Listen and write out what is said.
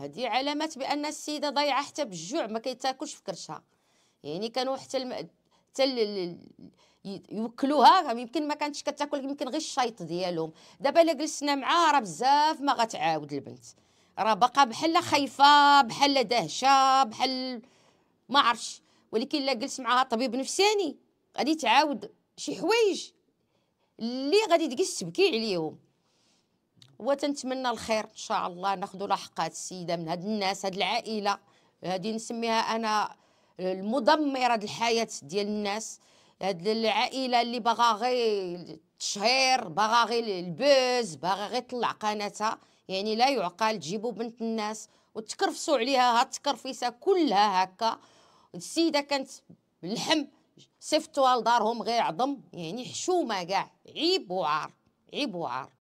هذه علامات بان السيده ضايعه حتى بالجوع ما كيتاكلش في كرشها يعني كانوا حتى الم... حتى يوكلوها يمكن ما كانتش كتاكل يمكن غير الشيط ديالهم دابا الا جلسنا معاها راه بزاف ما غتعاود البنت راه باقا بحال خايفه بحال دهشه بحال ما عرفش ولكن الا جلس معاها طبيب نفساني غادي تعاود شي حوايج اللي غادي تجلس تبكي عليهم وتنتمنى الخير ان شاء الله ناخذوا لحقات السيده من هاد الناس هاد العائله هذه نسميها انا المدمره الحياه ديال الناس هاد العائله اللي باغا غير التشهير باغا غير البوز باغا غير طلع قناتها يعني لا يعقل تجيبوا بنت الناس وتكرفسوا عليها هاد التكرفيسه كلها هكا السيده كانت باللحم صيفطوها لدارهم غير عظم يعني حشومه كاع عيب وعار عيب وعار